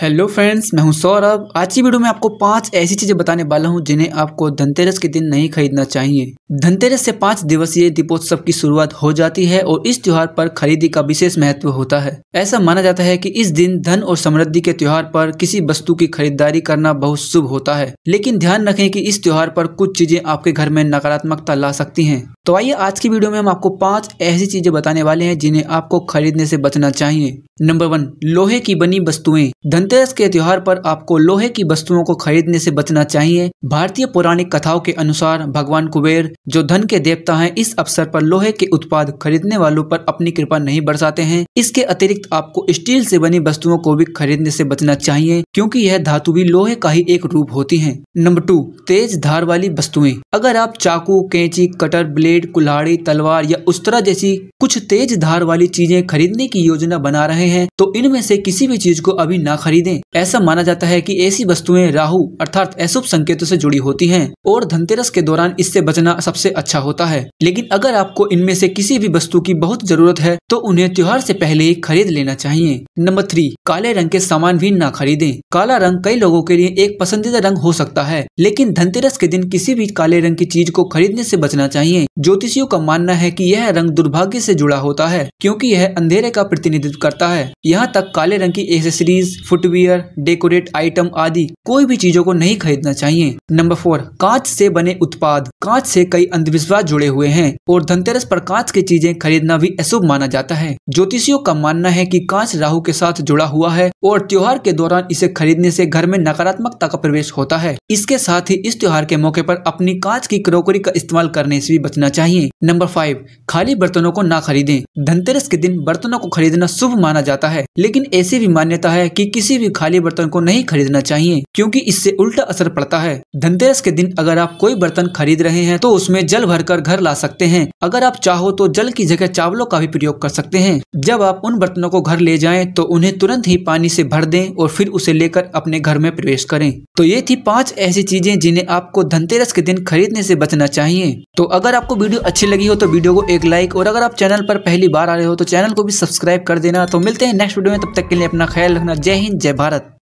hello friends मैं हूं सौरभ आज की वीडियो में आपको पांच ऐसी चीजें बताने वाला हूं जिन्हें आपको धनतेरस के दिन नहीं खरीदना चाहिए धनतेरस से पाँच दिवसीय दीपोत्सव की शुरुआत हो जाती है और इस त्यौहार पर खरीदी का विशेष महत्व होता है ऐसा माना जाता है कि इस दिन धन और समृद्धि के त्योहार पर किसी वस्तु की खरीदारी करना बहुत शुभ होता है लेकिन ध्यान रखें की इस त्यौहार पर कुछ चीजें आपके घर में नकारात्मकता ला सकती है तो आइए आज की वीडियो में हम आपको पांच ऐसी चीजें बताने वाले हैं जिन्हें आपको खरीदने से बचना चाहिए नंबर वन लोहे की बनी वस्तुएं धनतेरस के त्योहार पर आपको लोहे की वस्तुओं को खरीदने से बचना चाहिए भारतीय पौराणिक कथाओं के अनुसार भगवान कुबेर जो धन के देवता हैं इस अवसर पर लोहे के उत्पाद खरीदने वालों पर अपनी कृपा नहीं बरसाते हैं इसके अतिरिक्त आपको स्टील से बनी वस्तुओं को भी खरीदने से बचना चाहिए क्योंकि यह धातु भी लोहे का ही एक रूप होती है नंबर टू तेज धार वाली वस्तुएं अगर आप चाकू कैंची कटर ब्लेड कुल्हाड़ी तलवार या उस्तरा जैसी कुछ तेज धार वाली चीजें खरीदने की योजना बना रहे हैं तो इनमें से किसी भी चीज को अभी ना खरीदें ऐसा माना जाता है कि ऐसी वस्तुएं राहु अर्थात अशुभ संकेतों से जुड़ी होती हैं और धनतेरस के दौरान इससे बचना सबसे अच्छा होता है लेकिन अगर आपको इनमें से किसी भी वस्तु की बहुत जरूरत है तो उन्हें त्योहार से पहले ही खरीद लेना चाहिए नंबर थ्री काले रंग के सामान भी ना खरीदे काला रंग कई लोगों के लिए एक पसंदीदा रंग हो सकता है लेकिन धनतेरस के दिन किसी भी काले रंग की चीज को खरीदने से बचना चाहिए ज्योतिषियों का मानना है कि यह रंग दुर्भाग्य से जुड़ा होता है क्योंकि यह अंधेरे का प्रतिनिधित्व करता है है यहाँ तक काले रंग की एसेसरीज फुटवियर डेकोरेट आइटम आदि कोई भी चीजों को नहीं खरीदना चाहिए नंबर फोर कांच से बने उत्पाद कांच से कई अंधविश्वास जुड़े हुए हैं और धनतेरस पर कांच की चीजें खरीदना भी अशुभ माना जाता है ज्योतिषियों का मानना है की कांच राहु के साथ जुड़ा हुआ है और त्योहार के दौरान इसे खरीदने से घर में नकारात्मकता का प्रवेश होता है इसके साथ ही इस त्योहार के मौके पर अपनी कांच की क्रोकरी का इस्तेमाल करने से भी बचना चाहिए नंबर फाइव खाली बर्तनों को ना खरीदें धनतेरस के दिन बर्तनों को खरीदना शुभ माना जाता है लेकिन ऐसी भी मान्यता है कि किसी भी खाली बर्तन को नहीं खरीदना चाहिए क्योंकि इससे उल्टा असर पड़ता है धनतेरस के दिन अगर आप कोई बर्तन खरीद रहे हैं तो उसमें जल भरकर घर ला सकते हैं अगर आप चाहो तो जल की जगह चावलों का भी प्रयोग कर सकते हैं जब आप उन बर्तनों को घर ले जाए तो उन्हें तुरंत ही पानी ऐसी भर दे और फिर उसे लेकर अपने घर में प्रवेश करें तो ये थी पाँच ऐसी चीजें जिन्हें आपको धनतेरस के दिन खरीदने ऐसी बचना चाहिए तो अगर आपको वीडियो अच्छी लगी हो तो वीडियो को एक लाइक और अगर आप चैनल पर पहली बार आ रहे हो तो चैनल को भी सब्सक्राइब कर देना तो मिलते हैं नेक्स्ट वीडियो में तब तक के लिए अपना ख्याल रखना जय हिंद जय भारत